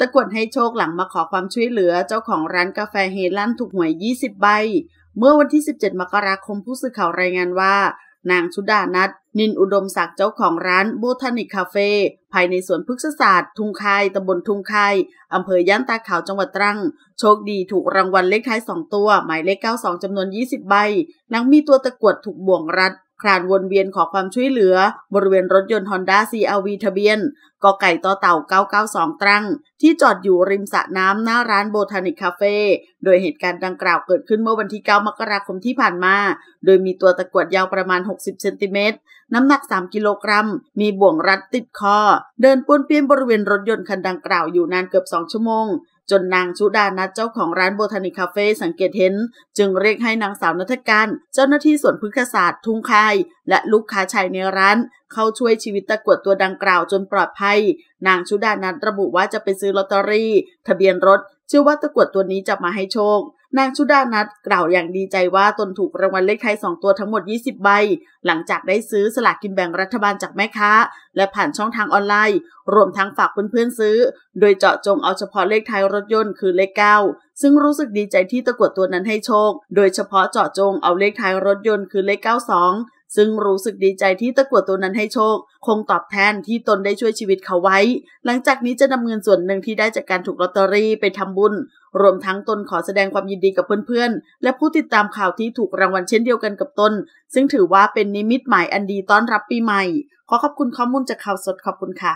ตะกวดให้โชคหลังมาขอความช่วยเหลือ เจ้าของร้านกาแฟเฮลันถูกหวย 20 ใบ เมื่อวันที่ 17 มกราคมผู้สื่อข่าวรายงานว่า นางชุดานัทนินอุดมศักดิ์เจ้าของร้านโบทานิกคาเฟ่ภายในสวนพฤกษศาสตร์ทุงคายตำบลทุงคายอำเภอย่านตาขาวจังหวัดตรัง โชคดีถูกรางวัลเลขท้าย2ตัวหมายเลข92จำนวน 20 ใบนางมีตัวตะกวดถูกบ่วงรัดคลานวนเวียนขอความช่วยเหลือ บริเวณรถยนต์ฮ Honda CRV ทะเบียนกไก่ต่อเต่า992ตรังที่จอดอยู่ริมสระน้ำหน้าร้านโบทานิกคาเฟ่ โดยเหตุการณ์ดังกล่าวเกิดขึ้นเมื่อวันที่ 9 มกราคมที่ผ่านมา โดยมีตัวตะกวดยาวประมาณ 60 เซนติเมตร น้ำหนัก 3 กิโลกรัม มีบ่วงรัดติดคอ เดินป้วนเปี้ยนบริเวณรถยนต์คันดังกล่าวอยู่นานเกือบ2 ชั่วโมง จนนางชุดานัทเจ้าของร้านโบทานิกคาเฟ่สังเกตเห็น จึงเรียกให้นางสาวนัทการเจ้าหน้าที่สวนพฤกษศาสตร์ ทุ่งคายและลูกค้าชายในร้านเข้าช่วยชีวิตตะกวดตัวดังกล่าวจนปลอดภัยนางชุดานัทระบุว่าจะไปซื้อลอตเตอรี่ ทะเบียนรถเชื่อว่าตะกวดตัวนี้จะมาให้โชคนางชุดานัทกล่าวอย่างดีใจว่าตนถูกรางวัลเลขท้าย2 ตัวทั้งหมด 20 ใบ หลังจากได้ซื้อสลากกินแบ่งรัฐบาลจากแม่ค้า และผ่านช่องทางออนไลน์ รวมทั้งฝากเพื่อนๆซื้อ โดยเจาะจงเอาเฉพาะเลขท้ายรถยนต์คือเลข 9 ซึ่งรู้สึกดีใจที่ตะกวดตัวนั้นให้โชค โดยเฉพาะเจาะจงเอาเลขท้ายรถยนต์คือเลข92ซึ่งรู้สึกดีใจที่ตะกวดตัวนั้นให้โชค คงตอบแทนที่ตนได้ช่วยชีวิตเขาไว้ หลังจากนี้จะนำเงินส่วนหนึ่งที่ได้จากการถูกลอตเตอรี่ไปทำบุญ รวมทั้งตนขอแสดงความยินดีกับเพื่อนๆ และผู้ติดตามข่าวที่ถูกรางวัลเช่นเดียวกันกับตนซึ่งถือว่าเป็นนิมิตหมายอันดีต้อนรับปีใหม่ ขอขอบคุณข้อมูลจากข่าวสดขอบคุณค่ะ